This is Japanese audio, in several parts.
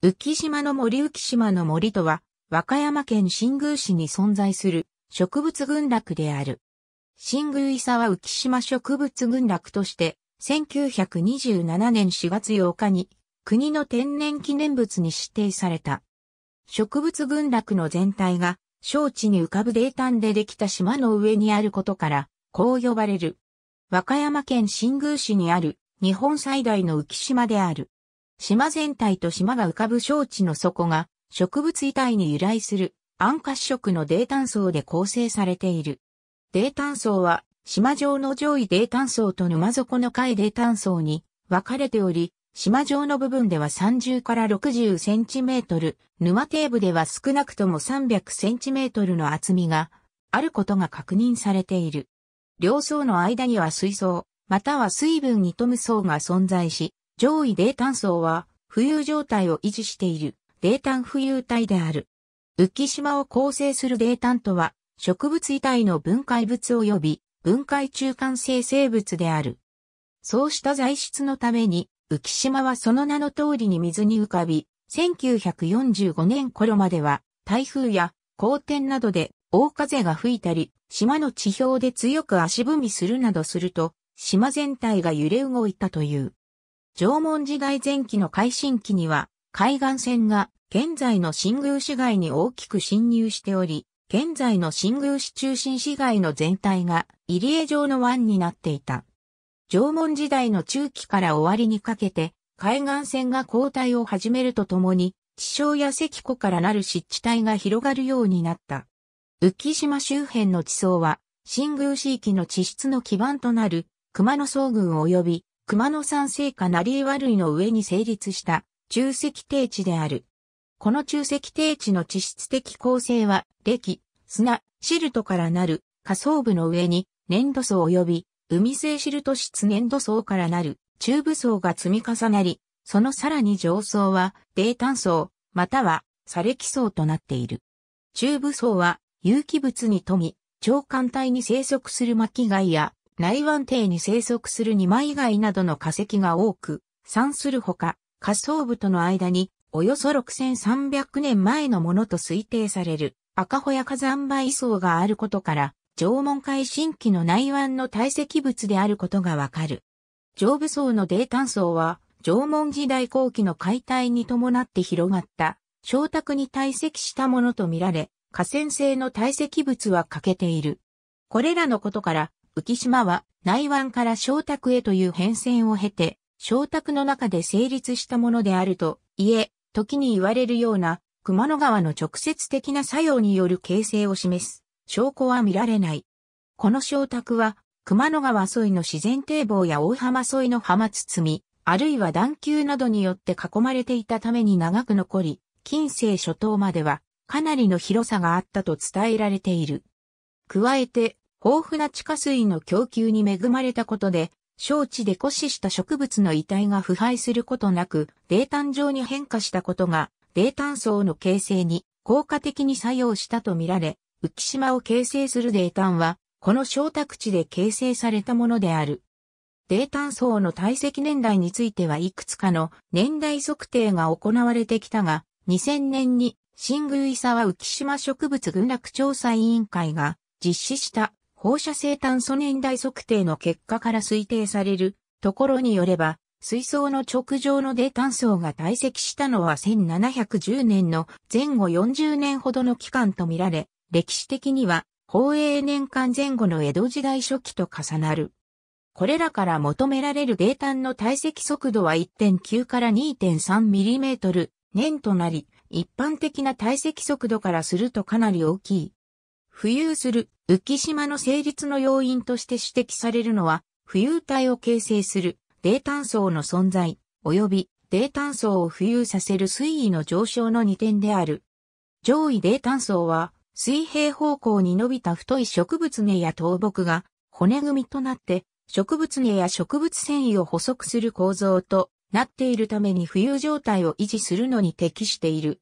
浮島の森浮島の森とは、和歌山県新宮市に存在する植物群落である。新宮伊沢浮島植物群落として、1927年4月8日に国の天然記念物に指定された。植物群落の全体が、小地に浮かぶ泥炭でできた島の上にあることから、こう呼ばれる。和歌山県新宮市にある日本最大の浮島である。島全体と島が浮かぶ小地の底が植物遺体に由来する暗褐色の泥炭層で構成されている。泥炭層は島上の上位泥炭層と沼底の下位泥炭層に分かれており、島上の部分では30から60センチメートル、沼底部では少なくとも300センチメートルの厚みがあることが確認されている。両層の間には水槽、または水分に富む層が存在し、上位冷淡層は浮遊状態を維持している泥炭浮遊体である。浮島を構成する泥炭とは植物遺体の分解物及び分解中間生成物である。そうした材質のために浮島はその名の通りに水に浮かび、1945年頃までは台風や荒天などで大風が吹いたり、島の地表で強く足踏みするなどすると、島全体が揺れ動いたという。縄文時代前期の改進期には、海岸線が現在の新宮市街に大きく侵入しており、現在の新宮市中心市街の全体が入江状の湾になっていた。縄文時代の中期から終わりにかけて、海岸線が後退を始めるとともに、地小や石湖からなる湿地帯が広がるようになった。浮島周辺の地層は、新宮市域の地質の基盤となる熊野草群及び熊野山聖火成岩類の上に成立した中石低地である。この中石低地の地質的構成は、歴、砂、シルトからなる下層部の上に粘土層及び海性シルト質粘土層からなる中部層が積み重なり、そのさらに上層は泥炭層、または砂礫層となっている。中部層は有機物に富み、長環帯に生息する巻貝や内湾底に生息する二枚貝などの化石が多く、産するほか、下層部との間に、およそ6300年前のものと推定される赤穂や火山灰層があることから、縄文海新規の内湾の堆積物であることがわかる。上部層の泥炭層は、縄文時代後期の解体に伴って広がった、小卓に堆積したものとみられ、河川性の堆積物は欠けている。これらのことから、浮島は内湾から小卓へという変遷を経て、小卓の中で成立したものであると、いえ、時に言われるような、熊野川の直接的な作用による形成を示す、証拠は見られない。この小卓は、熊野川沿いの自然堤防や大浜沿いの浜包あるいは段丘などによって囲まれていたために長く残り、近世初頭までは、かなりの広さがあったと伝えられている。加えて、豊富な地下水の供給に恵まれたことで、小地で枯死した植物の遺体が腐敗することなく、泥炭状に変化したことが、泥炭層の形成に効果的に作用したとみられ、浮島を形成する泥炭は、この小宅地で形成されたものである。泥炭層の堆積年代についてはいくつかの年代測定が行われてきたが、2000年に新宮伊沢浮島植物群落調査委員会が実施した放射性炭素年代測定の結果から推定されるところによれば、水槽の直上のデ低炭層が堆積したのは1710年の前後40年ほどの期間とみられ、歴史的には、宝永年間前後の江戸時代初期と重なる。これらから求められるデタンの堆積速度は1.9から2.3ミリメートル年となり、一般的な堆積速度からするとかなり大きい浮遊する浮島の成立の要因として指摘されるのは、浮遊体を形成する泥炭層の存在、及び低炭層を浮遊させる水位の上昇の2点である。上位低炭層は、水平方向に伸びた太い植物根や倒木が骨組みとなって植物根や植物繊維を補足する構造となっているために浮遊状態を維持するのに適している。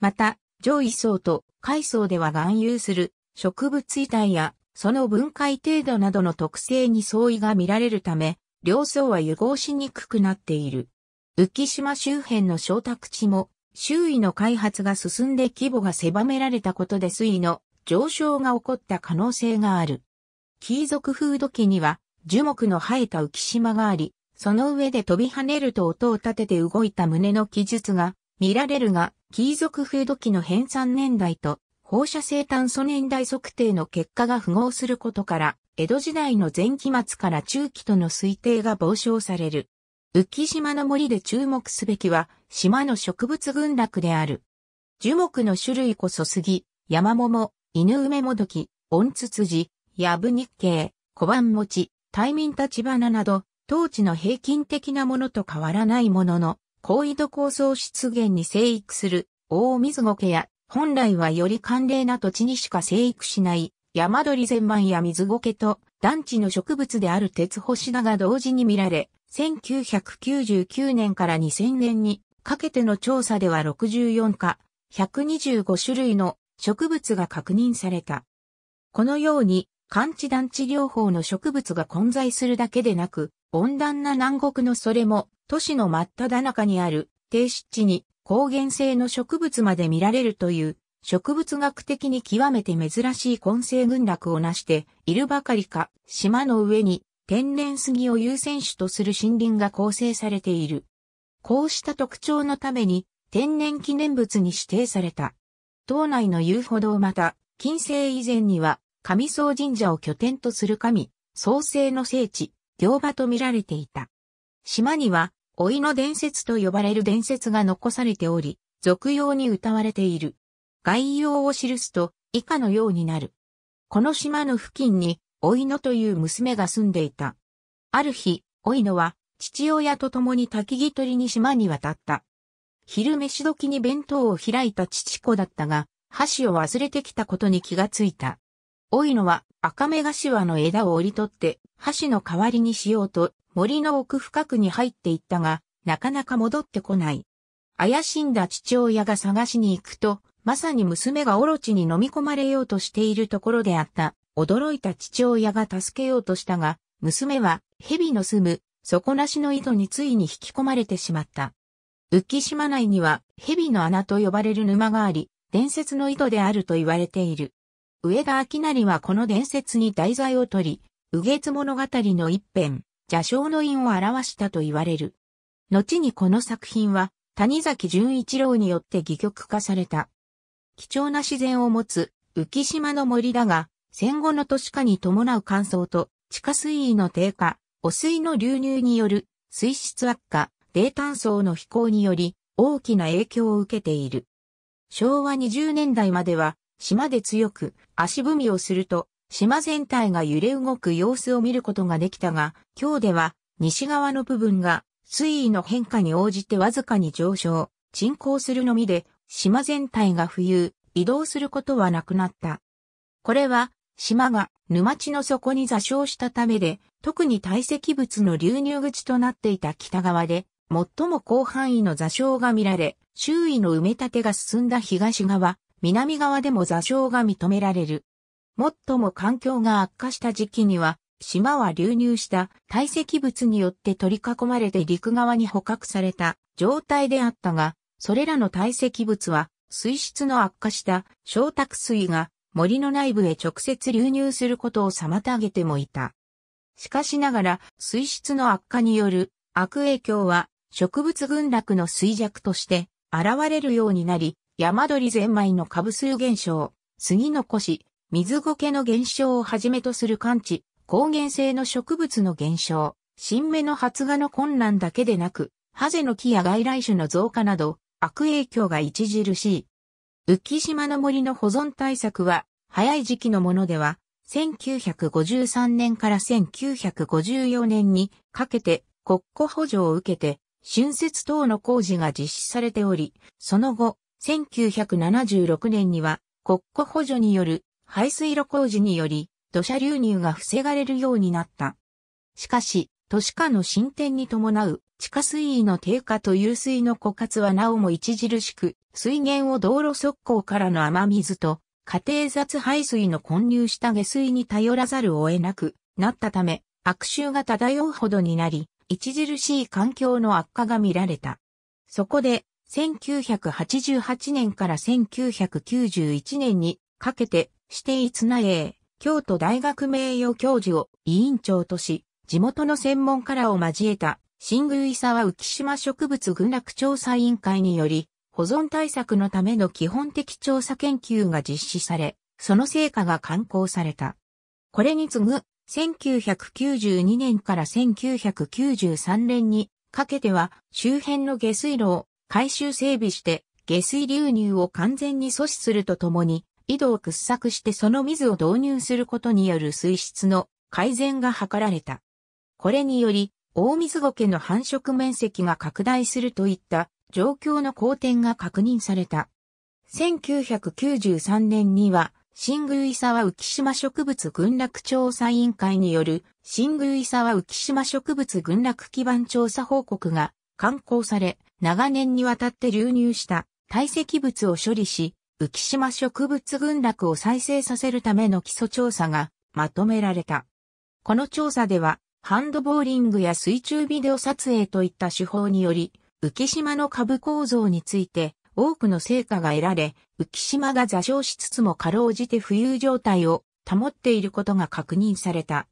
また、上位層と階層では含有する植物遺体やその分解程度などの特性に相違が見られるため、両層は融合しにくくなっている。浮島周辺の小宅地も周囲の開発が進んで規模が狭められたことで水位の上昇が起こった可能性がある。貴族風土器には樹木の生えた浮島があり、その上で飛び跳ねると音を立てて動いた胸の記述が見られるが、貴族風土器の編纂年代と放射性炭素年代測定の結果が符合することから、江戸時代の前期末から中期との推定が傍聴される。浮島の森で注目すべきは、島の植物群落である。樹木の種類こそ杉、山桃、犬梅もどき、温ツツジ、ヤブ日系、小判餅、大民立花など、当地の平均的なものと変わらないものの、高緯度構想出現に生育する、大水苔や本来はより寒冷な土地にしか生育しない山鳥千万や水苔と団地の植物である鉄星だが同時に見られ、1999年から2000年にかけての調査では64か125種類の植物が確認された。このように、寒地団地療法の植物が混在するだけでなく、温暖な南国のそれも、都市の真っ只中にある低湿地に抗原性の植物まで見られるという、植物学的に極めて珍しい根性群落を成しているばかりか、島の上に天然杉を優先種とする森林が構成されている。こうした特徴のために天然記念物に指定された。島内の遊歩道また、近世以前には神宗神社を拠点とする神、創生の聖地、行場と見られていた。島には老いの伝説と呼ばれる伝説が残されており、俗用に歌われている。概要を記すと、以下のようになる。この島の付近に、老いのという娘が住んでいた。ある日、老いのは、父親と共に焚き木取りに島に渡った。昼飯時に弁当を開いた父子だったが、箸を忘れてきたことに気がついた。老いのは、赤目頭の枝を折り取って、箸の代わりにしようと、森の奥深くに入っていったが、なかなか戻ってこない。怪しんだ父親が探しに行くと、まさに娘がオロチに飲み込まれようとしているところであった。驚いた父親が助けようとしたが、娘は蛇の住む底なしの井戸についに引き込まれてしまった。浮島内には蛇の穴と呼ばれる沼があり、伝説の井戸であると言われている。上田明成はこの伝説に題材を取り、右月物語の一編、邪章の因を表したと言われる。後にこの作品は、谷崎潤一郎によって戯曲化された。貴重な自然を持つ浮島の森だが、戦後の都市化に伴う乾燥と地下水位の低下、汚水の流入による水質悪化、冷炭層の飛行により大きな影響を受けている。昭和20年代までは島で強く足踏みをすると島全体が揺れ動く様子を見ることができたが、今日では西側の部分が水位の変化に応じてわずかに上昇、沈降するのみで、島全体が浮遊、移動することはなくなった。これは、島が沼地の底に座礁したためで、特に堆積物の流入口となっていた北側で、最も広範囲の座礁が見られ、周囲の埋め立てが進んだ東側、南側でも座礁が認められる。最も環境が悪化した時期には、島は流入した堆積物によって取り囲まれて陸側に捕獲された状態であったが、それらの堆積物は水質の悪化した小卓水が森の内部へ直接流入することを妨げてもいた。しかしながら水質の悪化による悪影響は植物群落の衰弱として現れるようになり、山鳥ゼンマイの株数減少、杉の腰、水苔の減少をはじめとする寒地、高原性の植物の減少、新芽の発芽の困難だけでなく、ハゼの木や外来種の増加など、悪影響が著しい。浮島の森の保存対策は、早い時期のものでは、1953年から1954年にかけて国庫補助を受けて、春節等の工事が実施されており、その後、1976年には国庫補助による排水路工事により土砂流入が防がれるようになった。しかし、都市化の進展に伴う地下水位の低下と湧水の枯渇はなおも著しく、水源を道路側溝からの雨水と家庭雑排水の混入した下水に頼らざるを得なくなったため、悪臭が漂うほどになり、著しい環境の悪化が見られた。そこで、1988年から1991年にかけて指定なえ、京都大学名誉教授を委員長とし、地元の専門家らを交えた、新宮伊沢浮島植物群落調査委員会により、保存対策のための基本的調査研究が実施され、その成果が刊行された。これに次ぐ、1992年から1993年にかけては、周辺の下水路を改修整備して、下水流入を完全に阻止するとともに、井戸を掘削してその水を導入することによる水質の改善が図られた。これにより、大水苔の繁殖面積が拡大するといった状況の好転が確認された。1993年には、新宮伊沢浮島植物群落調査委員会による新宮伊沢浮島植物群落基盤調査報告が刊行され、長年にわたって流入した堆積物を処理し、浮島植物群落を再生させるための基礎調査がまとめられた。この調査では、ハンドボーリングや水中ビデオ撮影といった手法により、浮島の株構造について多くの成果が得られ、浮島が座礁しつつもかろうじて浮遊状態を保っていることが確認された。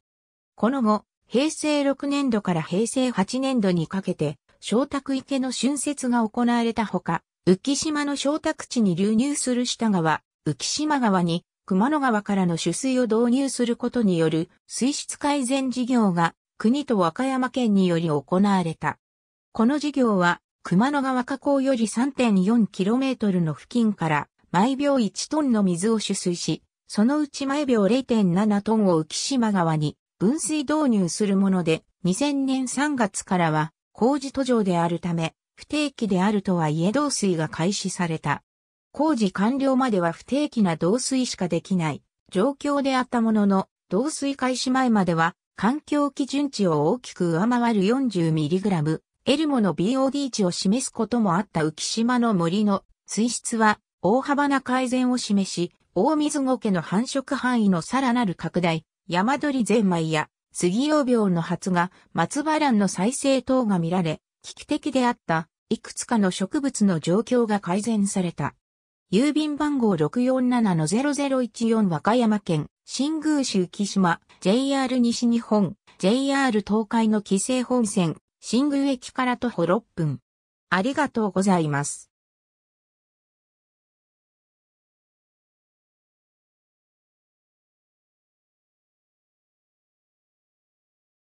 この後、平成6年度から平成8年度にかけて、小宅池の浚渫が行われたほか、浮島の小宅地に流入する下川、浮島川に熊野川からの取水を導入することによる水質改善事業が国と和歌山県により行われた。この事業は熊野川河口より 3.4km の付近から毎秒1トンの水を取水し、そのうち毎秒0.7トンを浮島川に分水導入するもので、2000年3月からは工事途上であるため、不定期であるとはいえ導水が開始された。工事完了までは不定期な導水しかできない状況であったものの、導水開始前までは環境基準値を大きく上回る 40mg、エルモの BOD 値を示すこともあった浮島の森の水質は大幅な改善を示し、大水苔の繁殖範囲のさらなる拡大、山鳥ゼンマイや杉曜病の発芽、松葉蘭の再生等が見られ、危機的であったいくつかの植物の状況が改善された。郵便番号647-0014和歌山県、新宮市浮島、JR 西日本、JR 東海の規制本線、新宮駅から徒歩6分。ありがとうございます。